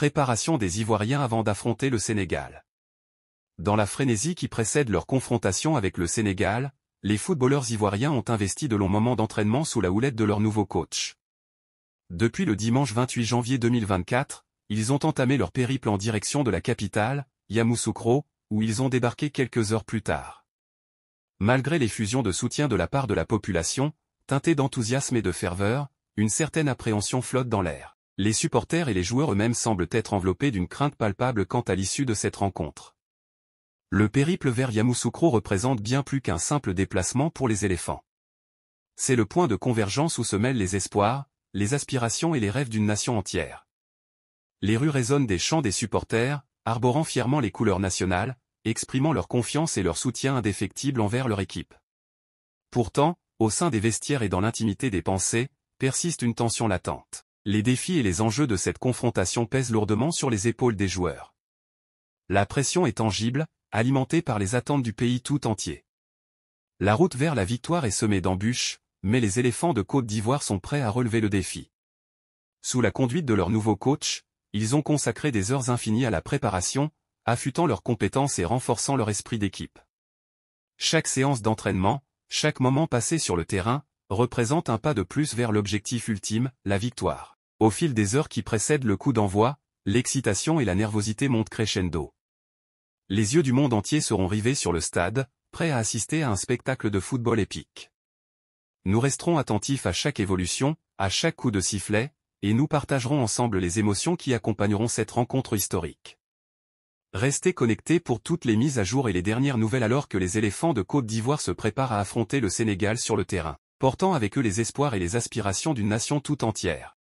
Préparation des Ivoiriens avant d'affronter le Sénégal. Dans la frénésie qui précède leur confrontation avec le Sénégal, les footballeurs ivoiriens ont investi de longs moments d'entraînement sous la houlette de leur nouveau coach. Depuis le dimanche 28 janvier 2024, ils ont entamé leur périple en direction de la capitale, Yamoussoukro, où ils ont débarqué quelques heures plus tard. Malgré les fusions de soutien de la part de la population, teintée d'enthousiasme et de ferveur, une certaine appréhension flotte dans l'air les supporters et les joueurs eux-mêmes semblent être enveloppés d'une crainte palpable quant à l'issue de cette rencontre. Le périple vers Yamoussoukro représente bien plus qu'un simple déplacement pour les éléphants. C'est le point de convergence où se mêlent les espoirs, les aspirations et les rêves d'une nation entière. Les rues résonnent des chants des supporters, arborant fièrement les couleurs nationales, exprimant leur confiance et leur soutien indéfectible envers leur équipe. Pourtant, au sein des vestiaires et dans l'intimité des pensées, persiste une tension latente les défis et les enjeux de cette confrontation pèsent lourdement sur les épaules des joueurs. La pression est tangible, alimentée par les attentes du pays tout entier. La route vers la victoire est semée d'embûches, mais les éléphants de Côte d'Ivoire sont prêts à relever le défi. Sous la conduite de leur nouveau coach, ils ont consacré des heures infinies à la préparation, affûtant leurs compétences et renforçant leur esprit d'équipe. Chaque séance d'entraînement, chaque moment passé sur le terrain, représente un pas de plus vers l'objectif ultime, la victoire. Au fil des heures qui précèdent le coup d'envoi, l'excitation et la nervosité montent crescendo. Les yeux du monde entier seront rivés sur le stade, prêts à assister à un spectacle de football épique. Nous resterons attentifs à chaque évolution, à chaque coup de sifflet, et nous partagerons ensemble les émotions qui accompagneront cette rencontre historique. Restez connectés pour toutes les mises à jour et les dernières nouvelles alors que les éléphants de Côte d'Ivoire se préparent à affronter le Sénégal sur le terrain, portant avec eux les espoirs et les aspirations d'une nation tout entière.